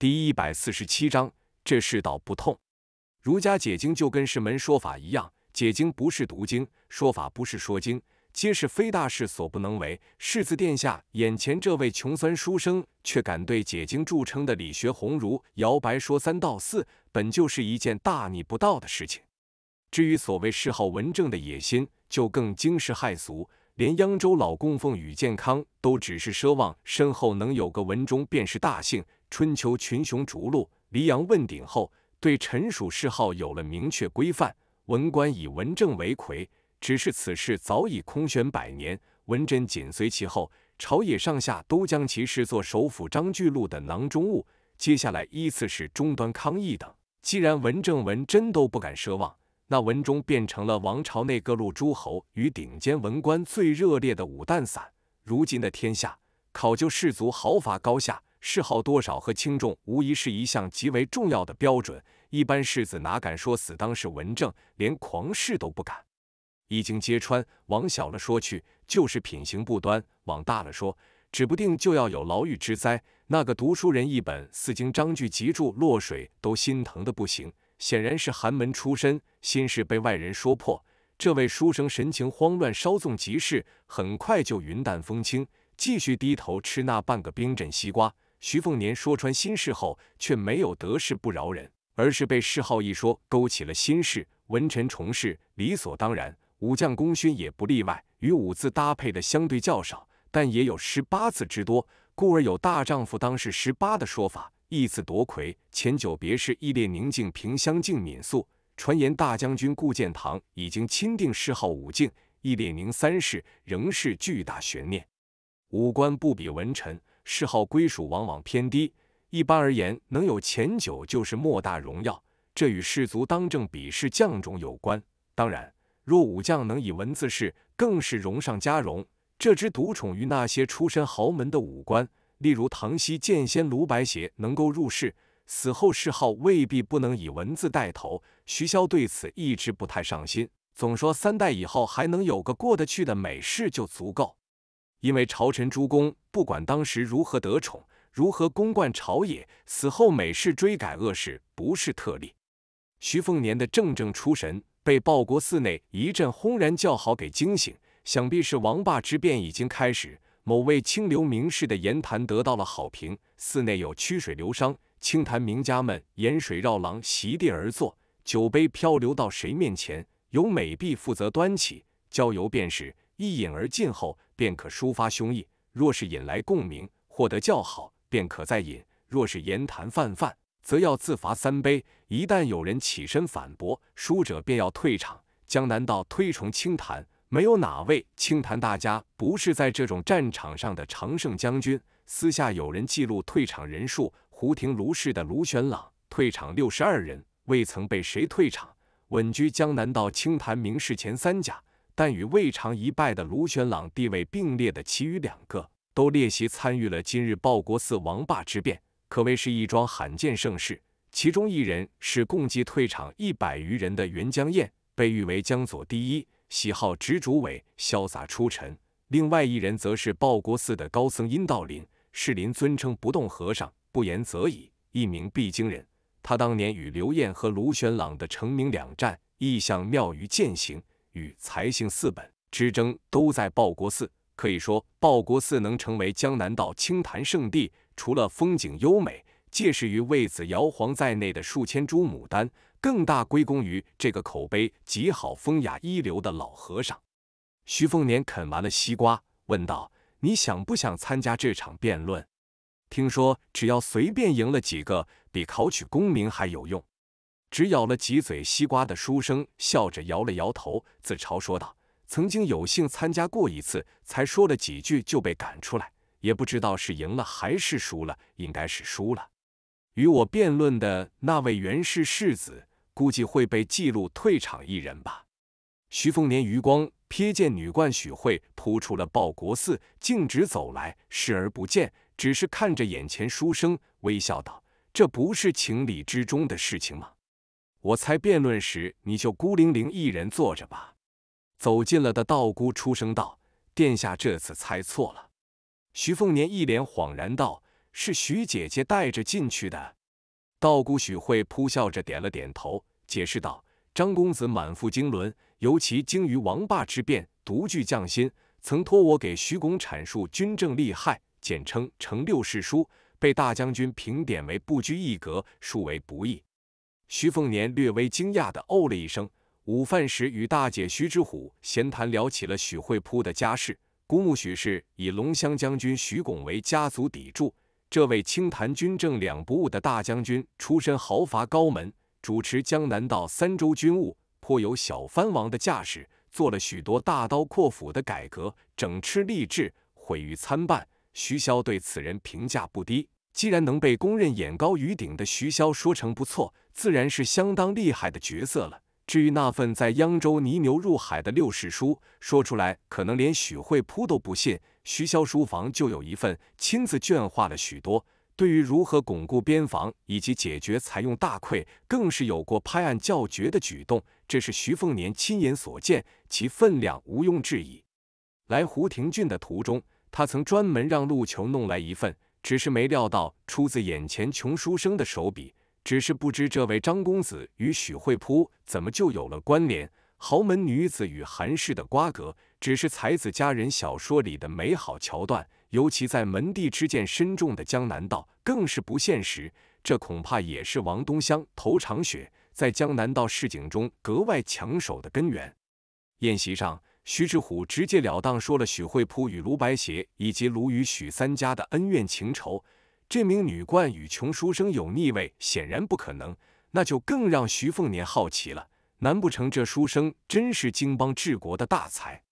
第一百四十七章，这世道不痛。儒家解经就跟释门说法一样，解经不是读经，说法不是说经，皆是非大事所不能为。世子殿下眼前这位穷酸书生，却敢对解经著称的理学鸿儒摇白说三道四，本就是一件大逆不道的事情。至于所谓嗜好文正的野心，就更惊世骇俗，连央州老供奉宇建康都只是奢望身后能有个文中便是大幸。春秋群雄逐鹿，黎阳问鼎后，对陈属谥号有了明确规范。文官以文正为魁，只是此事早已空悬百年。文贞紧随其后，朝野上下都将其视作首辅张居禄的囊中物。接下来依次是中端康义等。既然文正、文贞都不敢奢望，那文忠变成了王朝内各路诸侯与顶尖文官最热烈的五弹散。如今的天下，考究士族豪发高下。嗜好多少和轻重，无疑是一项极为重要的标准。一般世子哪敢说死当是文正，连狂嗜都不敢。一经揭穿，往小了说去，就是品行不端；往大了说，指不定就要有牢狱之灾。那个读书人一本四经章句集注落水，都心疼的不行。显然是寒门出身，心事被外人说破。这位书生神情慌乱，稍纵即逝，很快就云淡风轻，继续低头吃那半个冰镇西瓜。徐凤年说穿心事后，却没有得势不饶人，而是被谥号一说勾起了心事。文臣重事，理所当然，武将功勋也不例外。与武字搭配的相对较少，但也有十八字之多，故而有“大丈夫当世十八”的说法。义字夺魁，前九别是义烈、宁静、平、湘、静敏、肃。传言大将军顾建堂已经钦定谥号武敬，义烈宁三世仍是巨大悬念。武官不比文臣。谥号归属往往偏低，一般而言，能有前九就是莫大荣耀。这与士族当政鄙视将种有关。当然，若武将能以文字试，更是荣上加荣。这只独宠于那些出身豪门的武官，例如唐熙剑仙卢白邪能够入世，死后谥号未必不能以文字带头。徐骁对此一直不太上心，总说三代以后还能有个过得去的美事就足够。因为朝臣诸公不管当时如何得宠，如何公冠朝野，死后每事追改恶事不是特例。徐凤年的正正出神，被报国寺内一阵轰然叫好给惊醒。想必是王霸之变已经开始，某位清流名士的言谈得到了好评。寺内有曲水流觞，清谈名家们沿水绕廊，席地而坐，酒杯漂流到谁面前，由美婢负责端起，交游便是，一饮而尽后。便可抒发胸臆，若是引来共鸣，获得较好，便可再饮；若是言谈泛泛，则要自罚三杯。一旦有人起身反驳，输者便要退场。江南道推崇清谈，没有哪位清谈大家不是在这种战场上的常胜将军。私下有人记录退场人数，胡庭卢氏的卢玄朗退场六十二人，未曾被谁退场，稳居江南道清谈名士前三甲。但与未尝一败的卢玄朗地位并列的其余两个，都列席参与了今日报国寺王霸之变，可谓是一桩罕见盛事。其中一人是共计退场一百余人的袁江燕，被誉为江左第一，喜好执着尾，潇洒出尘；另外一人则是报国寺的高僧殷道林，世林尊称不动和尚，不言则已，一名必经人。他当年与刘晏和卢玄朗的成名两战，意象妙于践行。与财性四本之争都在报国寺，可以说报国寺能成为江南道清谈圣地，除了风景优美，借势于魏子摇黄在内的数千株牡丹，更大归功于这个口碑极好、风雅一流的老和尚。徐凤年啃完了西瓜，问道：“你想不想参加这场辩论？听说只要随便赢了几个，比考取功名还有用。”只咬了几嘴西瓜的书生笑着摇了摇头，自嘲说道：“曾经有幸参加过一次，才说了几句就被赶出来，也不知道是赢了还是输了，应该是输了。与我辩论的那位袁氏世子，估计会被记录退场一人吧。”徐凤年余光瞥见女冠许慧扑出了报国寺，径直走来，视而不见，只是看着眼前书生，微笑道：“这不是情理之中的事情吗？”我猜辩论时你就孤零零一人坐着吧。走近了的道姑出声道：“殿下这次猜错了。”徐凤年一脸恍然道：“是徐姐姐带着进去的。”道姑许慧扑笑着点了点头，解释道：“张公子满腹经纶，尤其精于王霸之辩，独具匠心。曾托我给徐公阐述军政利害，简称《成六世书》，被大将军评点为不拘一格，殊为不易。”徐凤年略微惊讶地哦了一声。午饭时与大姐徐之虎闲谈，聊起了许惠铺的家事。姑母许氏以龙骧将军徐拱为家族砥柱。这位清谈军政两不误的大将军出身豪伐高门，主持江南道三州军务，颇有小藩王的架势，做了许多大刀阔斧的改革，整饬吏治，毁誉参半。徐骁对此人评价不低。既然能被公认眼高于顶的徐骁说成不错，自然是相当厉害的角色了。至于那份在扬州泥牛入海的六世书，说出来可能连许会扑都不信。徐骁书房就有一份，亲自卷画了许多。对于如何巩固边防以及解决采用大溃，更是有过拍案叫绝的举动。这是徐凤年亲眼所见，其分量毋庸置疑。来胡廷俊的途中，他曾专门让陆琼弄来一份。只是没料到出自眼前穷书生的手笔，只是不知这位张公子与许慧扑怎么就有了关联？豪门女子与韩氏的瓜葛，只是才子佳人小说里的美好桥段，尤其在门第之见深重的江南道，更是不现实。这恐怕也是王东乡头场雪在江南道市井中格外抢手的根源。宴席上。徐志虎直截了当说了许慧普与卢白鞋以及卢与许三家的恩怨情仇。这名女冠与穷书生有逆位，显然不可能。那就更让徐凤年好奇了。难不成这书生真是经邦治国的大才？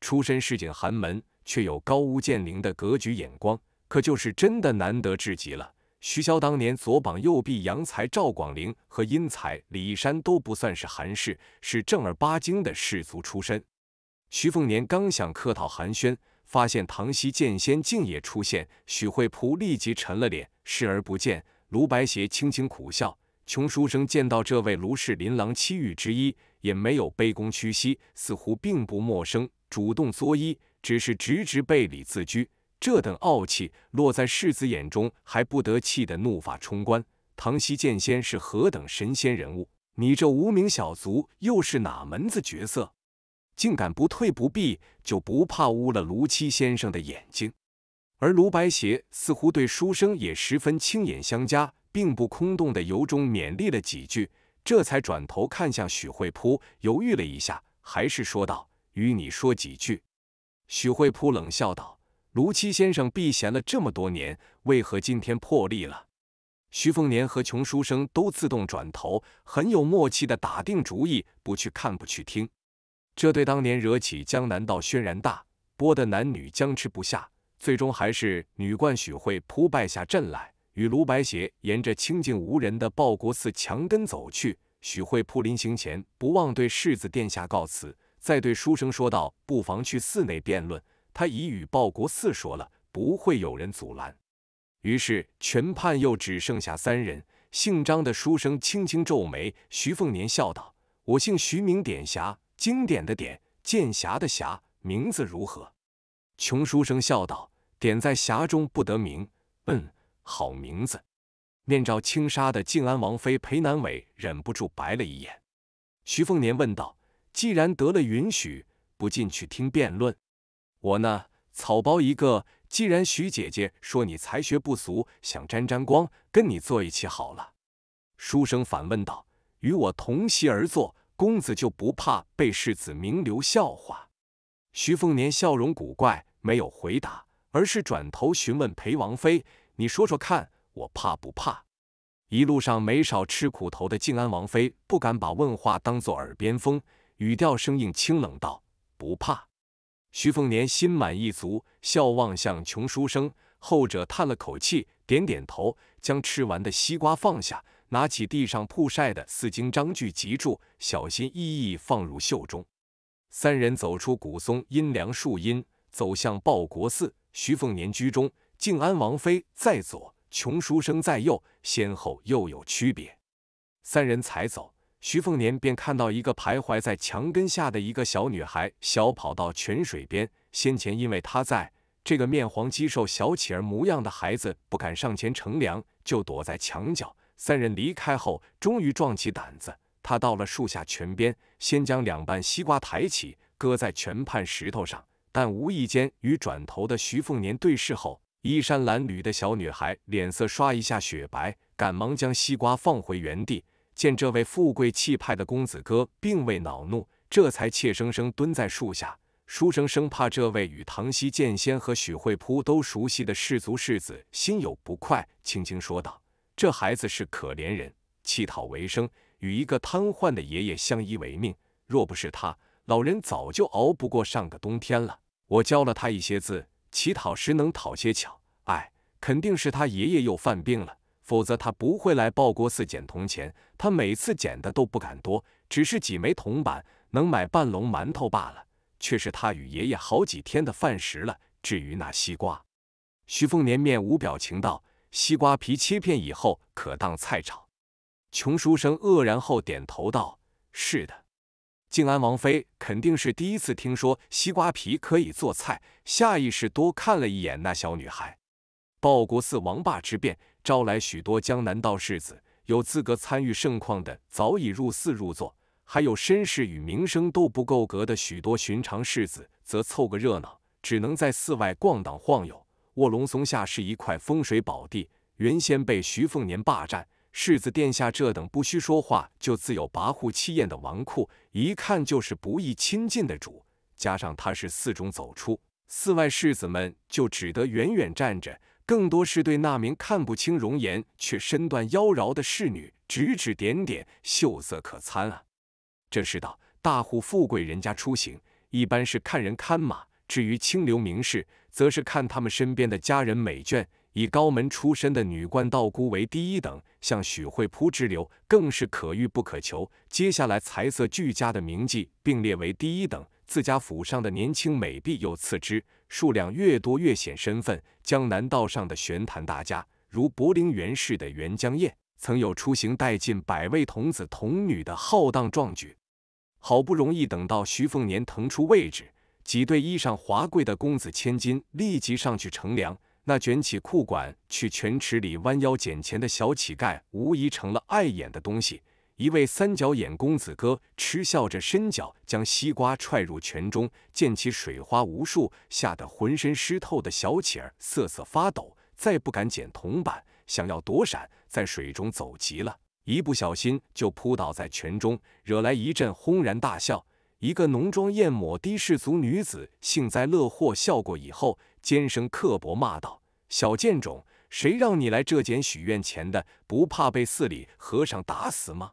出身市井寒门，却有高屋建瓴的格局眼光，可就是真的难得至极了。徐骁当年左膀右臂杨才、赵广陵和阴才李义山都不算是寒士，是正儿八经的士族出身。徐凤年刚想客套寒暄，发现唐熙剑仙竟也出现。许惠璞立即沉了脸，视而不见。卢白邪轻轻苦笑。穷书生见到这位卢氏琳琅七玉之一，也没有卑躬屈膝，似乎并不陌生，主动作揖，只是直直背礼自居。这等傲气落在世子眼中，还不得气得怒发冲冠？唐熙剑仙是何等神仙人物，你这无名小卒又是哪门子角色？竟敢不退不避，就不怕污了卢七先生的眼睛？而卢白邪似乎对书生也十分青眼相加，并不空洞的由衷勉励了几句，这才转头看向许惠扑，犹豫了一下，还是说道：“与你说几句。”许惠扑冷笑道：“卢七先生避嫌了这么多年，为何今天破例了？”徐凤年和穷书生都自动转头，很有默契的打定主意不去看，不去听。这对当年惹起江南道轩然大波的男女僵持不下，最终还是女冠许慧扑败下阵来，与卢白邪沿着清静无人的报国寺墙根走去。许慧扑临行前不忘对世子殿下告辞，再对书生说道：“不妨去寺内辩论，他已与报国寺说了，不会有人阻拦。”于是全判又只剩下三人。姓张的书生轻轻皱眉，徐凤年笑道：“我姓徐，名点霞，经典的点剑侠的侠，名字如何？穷书生笑道：“点在侠中不得名。”嗯，好名字。面罩轻纱的静安王妃裴南伟忍不住白了一眼。徐凤年问道：“既然得了允许，不进去听辩论？我呢，草包一个。既然徐姐姐说你才学不俗，想沾沾光，跟你坐一起好了。”书生反问道：“与我同席而坐？”公子就不怕被世子名流笑话？徐凤年笑容古怪，没有回答，而是转头询问裴王妃：“你说说看，我怕不怕？”一路上没少吃苦头的静安王妃不敢把问话当作耳边风，语调生硬清冷道：“不怕。”徐凤年心满意足，笑望向穷书生，后者叹了口气，点点头，将吃完的西瓜放下。拿起地上曝晒的《四经章句集注》，小心翼翼放入袖中。三人走出古松阴凉树荫，走向报国寺。徐凤年居中，静安王妃在左，穷书生在右，先后又有区别。三人才走，徐凤年便看到一个徘徊在墙根下的一个小女孩，小跑到泉水边。先前因为她在，这个面黄肌瘦、小乞儿模样的孩子不敢上前乘凉，就躲在墙角。三人离开后，终于壮起胆子，他到了树下泉边，先将两半西瓜抬起，搁在泉畔石头上。但无意间与转头的徐凤年对视后，衣衫褴褛的小女孩脸色刷一下雪白，赶忙将西瓜放回原地。见这位富贵气派的公子哥并未恼怒，这才怯生生蹲在树下。书生生怕这位与唐熙剑仙和许慧扑都熟悉的氏族世子心有不快，轻轻说道。这孩子是可怜人，乞讨为生，与一个瘫痪的爷爷相依为命。若不是他，老人早就熬不过上个冬天了。我教了他一些字，乞讨时能讨些巧。哎，肯定是他爷爷又犯病了，否则他不会来报国寺捡铜钱。他每次捡的都不敢多，只是几枚铜板，能买半笼馒头罢了，却是他与爷爷好几天的饭食了。至于那西瓜，徐凤年面无表情道。西瓜皮切片以后可当菜炒。穷书生愕然后点头道：“是的。”敬安王妃肯定是第一次听说西瓜皮可以做菜，下意识多看了一眼那小女孩。报国寺王霸之变，招来许多江南道士子，有资格参与盛况的早已入寺入座，还有身世与名声都不够格的许多寻常士子，则凑个热闹，只能在寺外逛荡晃悠。卧龙松下是一块风水宝地，原先被徐凤年霸占。世子殿下这等不需说话就自有跋扈气焰的纨绔，一看就是不易亲近的主。加上他是寺中走出，寺外世子们就只得远远站着，更多是对那名看不清容颜却身段妖娆的侍女指指点点，秀色可餐啊！这世道，大户富贵人家出行，一般是看人看马。至于清流名士，则是看他们身边的佳人美眷，以高门出身的女官道姑为第一等，像许慧扑之流更是可遇不可求。接下来才色俱佳的名妓并列为第一等，自家府上的年轻美婢又次之，数量越多越显身份。江南道上的玄坛大家，如柏林元氏的袁江晏，曾有出行带近百位童子童女的浩荡壮举。好不容易等到徐凤年腾出位置。几对衣裳华贵的公子千金立即上去乘凉，那卷起裤管去泉池里弯腰捡钱的小乞丐，无疑成了碍眼的东西。一位三角眼公子哥嗤笑着伸脚，将西瓜踹入泉中，溅起水花无数，吓得浑身湿透的小乞儿瑟瑟发抖，再不敢捡铜板。想要躲闪，在水中走急了，一不小心就扑倒在泉中，惹来一阵轰然大笑。一个浓妆艳抹的士族女子幸灾乐祸笑过以后，尖声刻薄骂道：“小贱种，谁让你来这捡许愿钱的？不怕被寺里和尚打死吗？”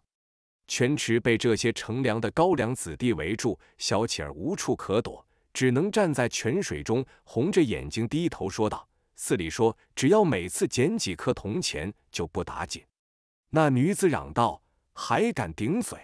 泉池被这些乘凉的高粱子弟围住，小乞儿无处可躲，只能站在泉水中，红着眼睛低头说道：“寺里说，只要每次捡几颗铜钱，就不打紧。”那女子嚷道：“还敢顶嘴！”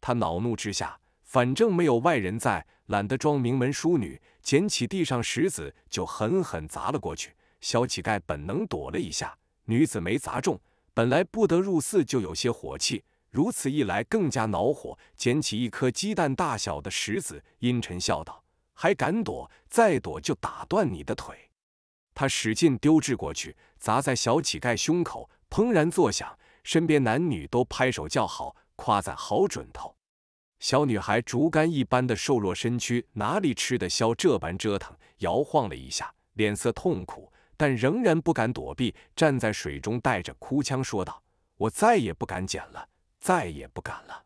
她恼怒之下。反正没有外人在，懒得装名门淑女，捡起地上石子就狠狠砸了过去。小乞丐本能躲了一下，女子没砸中。本来不得入寺就有些火气，如此一来更加恼火。捡起一颗鸡蛋大小的石子，阴沉笑道：“还敢躲？再躲就打断你的腿！”他使劲丢掷过去，砸在小乞丐胸口，砰然作响。身边男女都拍手叫好，夸赞好准头。小女孩竹竿一般的瘦弱身躯，哪里吃得消这般折腾？摇晃了一下，脸色痛苦，但仍然不敢躲避，站在水中，带着哭腔说道：“我再也不敢捡了，再也不敢了。”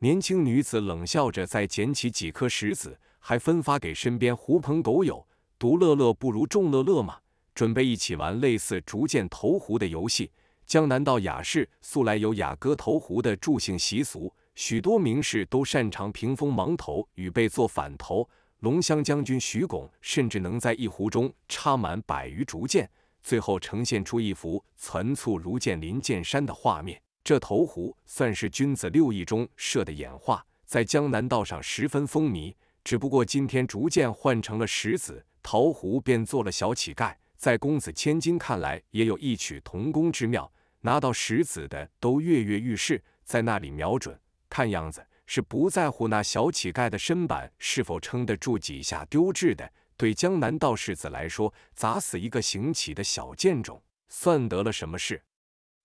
年轻女子冷笑着，再捡起几颗石子，还分发给身边狐朋狗友：“独乐乐不如众乐乐嘛，准备一起玩类似竹箭投壶的游戏。江南道雅士素来有雅歌投壶的助兴习俗。”许多名士都擅长屏风盲投与被做反投，龙骧将军徐拱甚至能在一壶中插满百余竹箭，最后呈现出一幅攒簇如剑林剑山的画面。这投壶算是君子六艺中射的演化，在江南道上十分风靡。只不过今天竹箭换成了石子，陶壶便做了小乞丐，在公子千金看来也有异曲同工之妙。拿到石子的都跃跃欲试，在那里瞄准。看样子是不在乎那小乞丐的身板是否撑得住几下丢掷的。对江南道士子来说，砸死一个行乞的小贱种算得了什么事？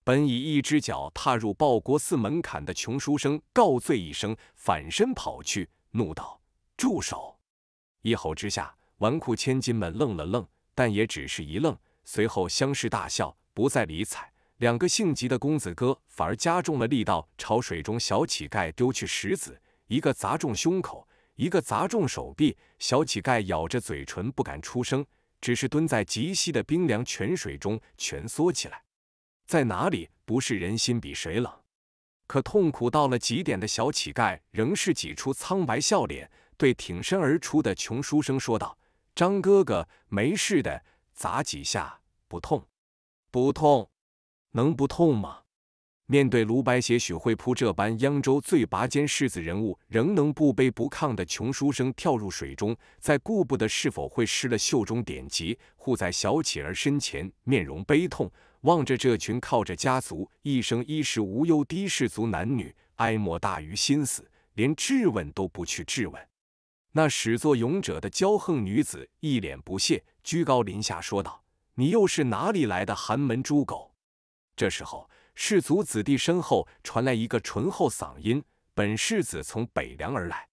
本以一只脚踏入报国寺门槛的穷书生告罪一声，反身跑去，怒道：“住手！”一吼之下，纨绔千金们愣了愣，但也只是一愣，随后相视大笑，不再理睬。两个性急的公子哥反而加重了力道，朝水中小乞丐丢去石子，一个砸中胸口，一个砸中手臂。小乞丐咬着嘴唇不敢出声，只是蹲在极细的冰凉泉水中蜷缩起来。在哪里不是人心比水冷？可痛苦到了极点的小乞丐仍是挤出苍白笑脸，对挺身而出的穷书生说道：“张哥哥，没事的，砸几下不痛，不痛。”能不痛吗？面对卢白邪、许会扑这般扬州最拔尖世子人物，仍能不卑不亢的穷书生跳入水中，再顾不得是否会失了袖中典籍，护在小乞儿身前，面容悲痛，望着这群靠着家族一生衣食无忧的世族男女，哀莫大于心死，连质问都不去质问。那始作俑者的骄横女子一脸不屑，居高临下说道：“你又是哪里来的寒门猪狗？”这时候，世族子弟身后传来一个醇厚嗓音：“本世子从北凉而来。”